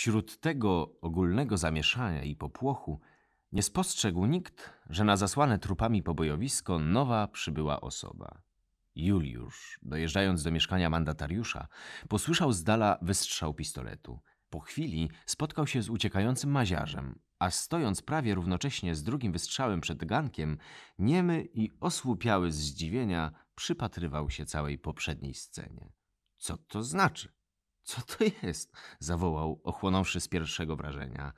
Wśród tego ogólnego zamieszania i popłochu nie spostrzegł nikt, że na zasłane trupami pobojowisko nowa przybyła osoba. Juliusz, dojeżdżając do mieszkania mandatariusza, posłyszał z dala wystrzał pistoletu. Po chwili spotkał się z uciekającym maziarzem, a stojąc prawie równocześnie z drugim wystrzałem przed gankiem, niemy i osłupiały z zdziwienia przypatrywał się całej poprzedniej scenie. Co to znaczy? Co to jest? zawołał, ochłonąwszy z pierwszego wrażenia.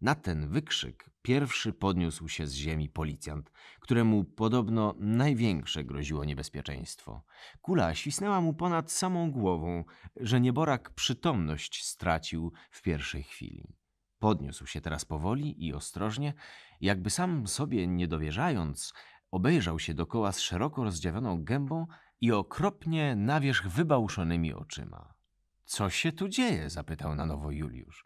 Na ten wykrzyk pierwszy podniósł się z ziemi policjant, któremu podobno największe groziło niebezpieczeństwo. Kula świsnęła mu ponad samą głową, że nieborak przytomność stracił w pierwszej chwili. Podniósł się teraz powoli i ostrożnie, jakby sam sobie nie dowierzając, obejrzał się dokoła z szeroko rozdziawioną gębą i okropnie na wierzch wybałszonymi oczyma. Co się tu dzieje? zapytał na nowo Juliusz.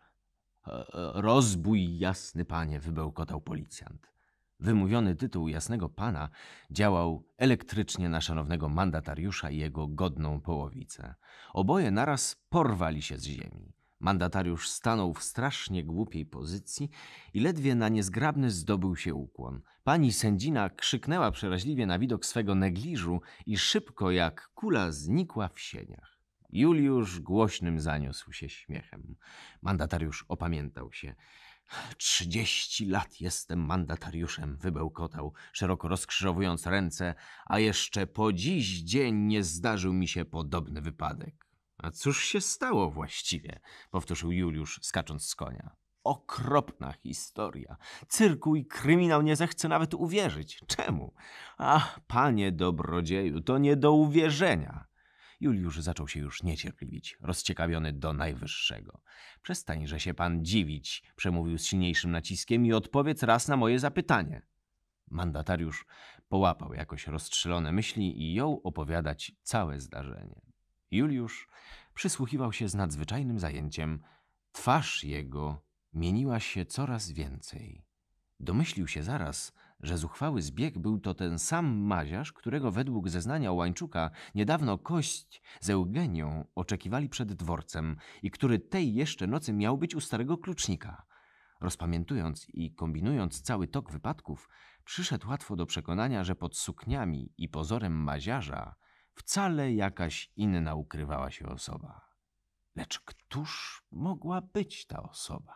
E, e, rozbój jasny panie, wybełkotał policjant. Wymówiony tytuł jasnego pana działał elektrycznie na szanownego mandatariusza i jego godną połowicę. Oboje naraz porwali się z ziemi. Mandatariusz stanął w strasznie głupiej pozycji i ledwie na niezgrabny zdobył się ukłon. Pani sędzina krzyknęła przeraźliwie na widok swego negliżu i szybko jak kula znikła w sieniach. Juliusz głośnym zaniósł się śmiechem. Mandatariusz opamiętał się. Trzydzieści lat jestem mandatariuszem, wybełkotał, szeroko rozkrzyżowując ręce, a jeszcze po dziś dzień nie zdarzył mi się podobny wypadek. A cóż się stało właściwie? powtórzył Juliusz, skacząc z konia. Okropna historia. Cyrku i kryminał nie zechce nawet uwierzyć. Czemu? Ach, panie dobrodzieju, to nie do uwierzenia. Juliusz zaczął się już niecierpliwić, rozciekawiony do najwyższego. że się pan dziwić, przemówił z silniejszym naciskiem i odpowiedz raz na moje zapytanie. Mandatariusz połapał jakoś rozstrzelone myśli i jął opowiadać całe zdarzenie. Juliusz przysłuchiwał się z nadzwyczajnym zajęciem. Twarz jego mieniła się coraz więcej. Domyślił się zaraz, że zuchwały zbieg był to ten sam maziarz, którego według zeznania Łańczuka niedawno kość z Eugenią oczekiwali przed dworcem i który tej jeszcze nocy miał być u starego klucznika. Rozpamiętując i kombinując cały tok wypadków, przyszedł łatwo do przekonania, że pod sukniami i pozorem maziarza wcale jakaś inna ukrywała się osoba. Lecz któż mogła być ta osoba?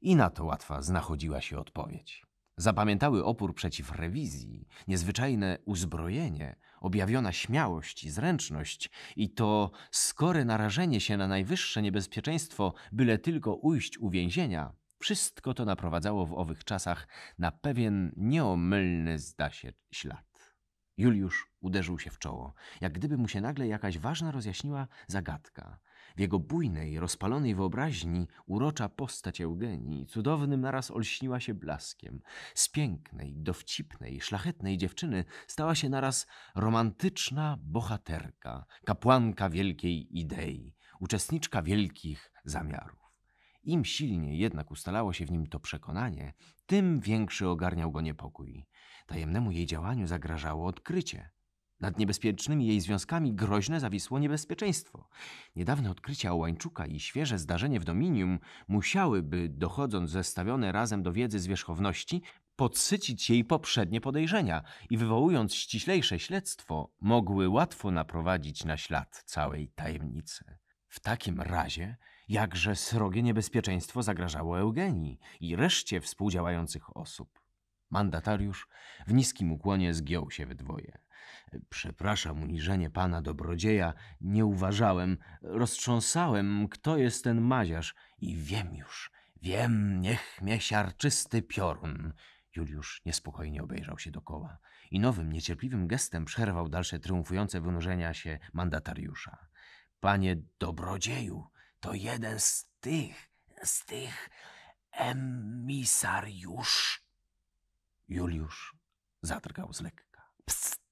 I na to łatwa znachodziła się odpowiedź. Zapamiętały opór przeciw rewizji, niezwyczajne uzbrojenie, objawiona śmiałość i zręczność i to skore narażenie się na najwyższe niebezpieczeństwo, byle tylko ujść uwięzienia, wszystko to naprowadzało w owych czasach na pewien nieomylny, zda się, ślad. Juliusz uderzył się w czoło, jak gdyby mu się nagle jakaś ważna rozjaśniła zagadka. W jego bujnej, rozpalonej wyobraźni urocza postać Eugenii cudownym naraz olśniła się blaskiem. Z pięknej, dowcipnej, szlachetnej dziewczyny stała się naraz romantyczna bohaterka, kapłanka wielkiej idei, uczestniczka wielkich zamiarów. Im silniej jednak ustalało się w nim to przekonanie, tym większy ogarniał go niepokój. Tajemnemu jej działaniu zagrażało odkrycie. Nad niebezpiecznymi jej związkami groźne zawisło niebezpieczeństwo. Niedawne odkrycia Łańczuka i świeże zdarzenie w Dominium musiałyby, dochodząc zestawione razem do wiedzy zwierzchowności, podsycić jej poprzednie podejrzenia i wywołując ściślejsze śledztwo, mogły łatwo naprowadzić na ślad całej tajemnicy. W takim razie, jakże srogie niebezpieczeństwo zagrażało Eugenii i reszcie współdziałających osób. Mandatariusz w niskim ukłonie zgiął się we dwoje. Przepraszam uniżenie pana dobrodzieja, nie uważałem, roztrząsałem, kto jest ten maziarz i wiem już, wiem, niech mnie siarczysty piorun. Juliusz niespokojnie obejrzał się dokoła i nowym, niecierpliwym gestem przerwał dalsze triumfujące wynurzenia się mandatariusza. Panie dobrodzieju, to jeden z tych, z tych emisariusz. Juliusz zadrgał z lekka. Psst!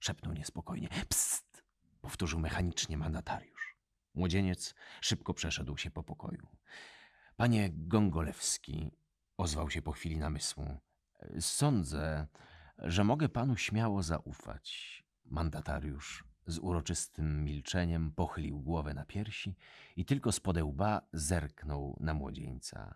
szepnął niespokojnie. Psst! powtórzył mechanicznie mandatariusz. Młodzieniec szybko przeszedł się po pokoju. Panie Gongolewski, ozwał się po chwili namysłu, sądzę, że mogę panu śmiało zaufać. Mandatariusz z uroczystym milczeniem pochylił głowę na piersi i tylko z podełba zerknął na młodzieńca.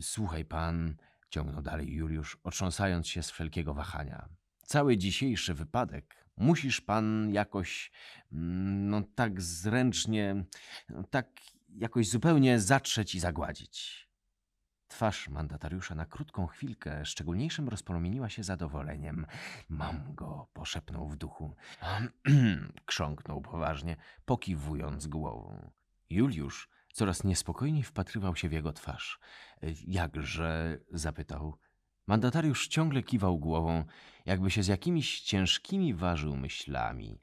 Słuchaj pan, ciągnął dalej Juliusz, otrząsając się z wszelkiego wahania cały dzisiejszy wypadek musisz pan jakoś mm, no, tak zręcznie, no tak jakoś zupełnie zatrzeć i zagładzić. Twarz mandatariusza na krótką chwilkę szczególniejszym rozpromieniła się zadowoleniem. Mam go, poszepnął w duchu. Krząknął poważnie, pokiwując głową. Juliusz coraz niespokojniej wpatrywał się w jego twarz. E, jakże? zapytał. Mandatariusz ciągle kiwał głową, jakby się z jakimiś ciężkimi ważył myślami.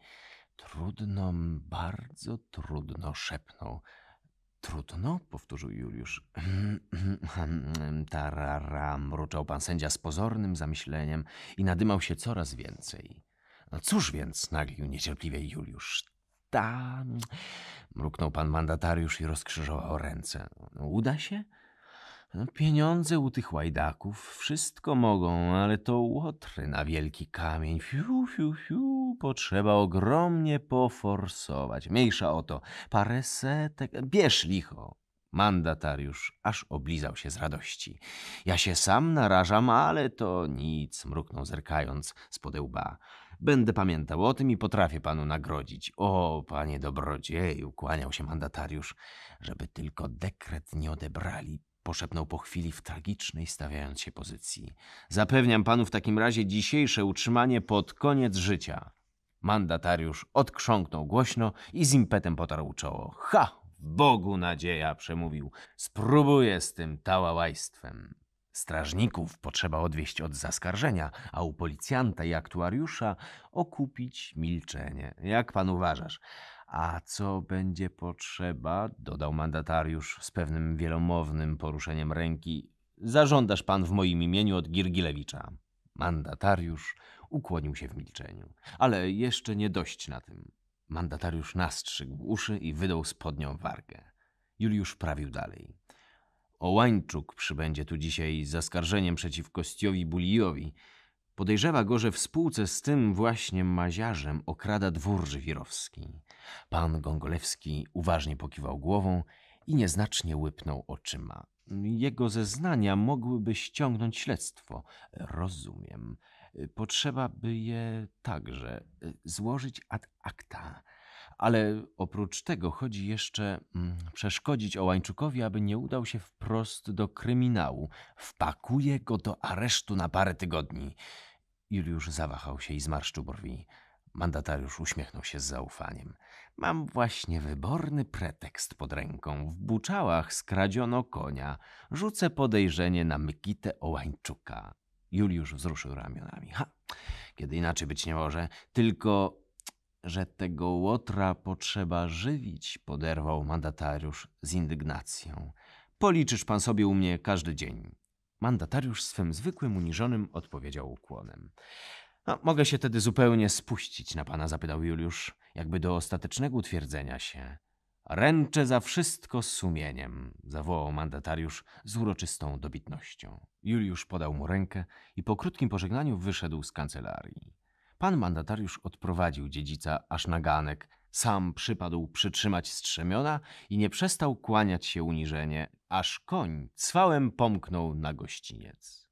Trudno, bardzo trudno szepnął. Trudno? powtórzył Juliusz. Tarara, mruczał pan sędzia z pozornym zamyśleniem i nadymał się coraz więcej. No cóż więc, naglił niecierpliwie Juliusz. Ta... mruknął pan mandatariusz i rozkrzyżował ręce. Uda się? pieniądze u tych łajdaków wszystko mogą, ale to łotry na wielki kamień. Fiu, fiu, fiu, potrzeba ogromnie poforsować. Mniejsza o to, parę setek, bierz licho. Mandatariusz aż oblizał się z radości. Ja się sam narażam, ale to nic, mruknął zerkając z podełba. Będę pamiętał o tym i potrafię panu nagrodzić. O, panie dobrodzieju, kłaniał się mandatariusz, żeby tylko dekret nie odebrali Poszepnął po chwili w tragicznej, stawiając się pozycji. Zapewniam panu w takim razie dzisiejsze utrzymanie pod koniec życia. Mandatariusz odkrząknął głośno i z impetem potarł czoło. Ha! Bogu nadzieja! przemówił. Spróbuję z tym tałałajstwem. Strażników potrzeba odwieść od zaskarżenia, a u policjanta i aktuariusza okupić milczenie. Jak pan uważasz? A co będzie potrzeba, dodał mandatariusz z pewnym wielomownym poruszeniem ręki, zażądasz pan w moim imieniu od Girgilewicza. Mandatariusz ukłonił się w milczeniu. Ale jeszcze nie dość na tym. Mandatariusz nastrzygł uszy i wydał spodnią wargę. Juliusz prawił dalej. Ołańczuk przybędzie tu dzisiaj z zaskarżeniem przeciw kościowi Bulijowi. Podejrzewa go, że w spółce z tym właśnie maziarzem okrada dwór żywirowski. Pan Gongolewski uważnie pokiwał głową i nieznacznie łypnął oczyma. Jego zeznania mogłyby ściągnąć śledztwo. Rozumiem. Potrzeba by je także y, złożyć ad acta. Ale oprócz tego chodzi jeszcze mm, przeszkodzić Ołańczukowi, aby nie udał się wprost do kryminału. Wpakuje go do aresztu na parę tygodni. Juliusz zawahał się i zmarszczył brwi. Mandatariusz uśmiechnął się z zaufaniem. Mam właśnie wyborny pretekst pod ręką. W Buczałach skradziono konia. Rzucę podejrzenie na Mykitę Ołańczuka. Juliusz wzruszył ramionami. Ha, kiedy inaczej być nie może. Tylko, że tego łotra potrzeba żywić, poderwał mandatariusz z indygnacją. Policzysz pan sobie u mnie każdy dzień. Mandatariusz swym zwykłym, uniżonym odpowiedział ukłonem. A mogę się tedy zupełnie spuścić na pana, zapytał Juliusz, jakby do ostatecznego utwierdzenia się. Ręczę za wszystko sumieniem, zawołał mandatariusz z uroczystą dobitnością. Juliusz podał mu rękę i po krótkim pożegnaniu wyszedł z kancelarii. Pan mandatariusz odprowadził dziedzica aż na ganek, sam przypadł przytrzymać strzemiona i nie przestał kłaniać się uniżenie, aż koń cwałem pomknął na gościniec.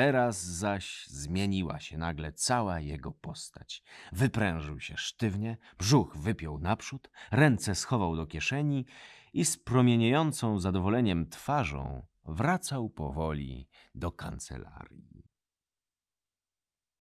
Teraz zaś zmieniła się nagle cała jego postać. Wyprężył się sztywnie, brzuch wypiął naprzód, ręce schował do kieszeni i z promieniejącą zadowoleniem twarzą wracał powoli do kancelarii.